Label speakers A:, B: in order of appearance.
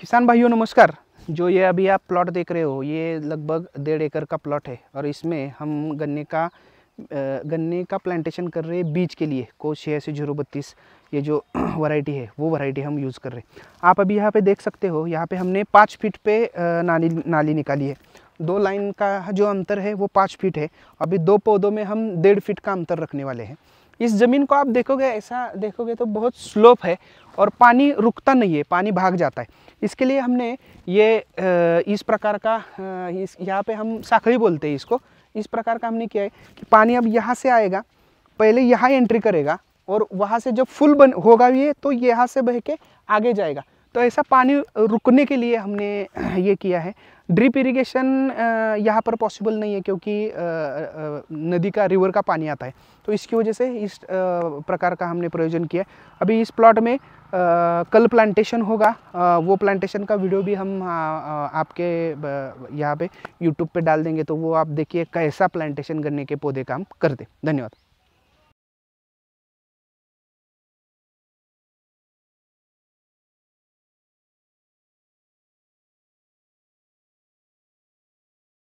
A: किसान भाइयों नमस्कार जो ये अभी आप प्लॉट देख रहे हो ये लगभग डेढ़ एकड़ का प्लॉट है और इसमें हम गन्ने का गन्ने का प्लांटेशन कर रहे हैं बीज के लिए को छः से जीरो बत्तीस ये जो वैरायटी है वो वैरायटी हम यूज़ कर रहे हैं आप अभी यहाँ पे देख सकते हो यहाँ पे हमने पाँच फीट पे नाली नाली निकाली है दो लाइन का जो अंतर है वो पाँच फीट है अभी दो पौधों में हम डेढ़ फीट का अंतर रखने वाले हैं इस ज़मीन को आप देखोगे ऐसा देखोगे तो बहुत स्लोप है और पानी रुकता नहीं है पानी भाग जाता है इसके लिए हमने ये इस प्रकार का इस यहाँ पे हम साखड़ी बोलते हैं इसको इस प्रकार का हमने किया है कि पानी अब यहाँ से आएगा पहले यहाँ एंट्री करेगा और वहाँ से जब फुल बन होगा ये तो यहाँ से बह के आगे जाएगा तो ऐसा पानी रुकने के लिए हमने ये किया है ड्रिप इरिगेशन यहाँ पर पॉसिबल नहीं है क्योंकि नदी का रिवर का पानी आता है तो इसकी वजह से इस प्रकार का हमने प्रयोजन किया है अभी इस प्लॉट में कल प्लांटेशन होगा वो प्लांटेशन का वीडियो भी हम आपके यहाँ पे यूट्यूब पे डाल देंगे तो वो आप देखिए कैसा प्लांटेशन करने के पौधे काम करते धन्यवाद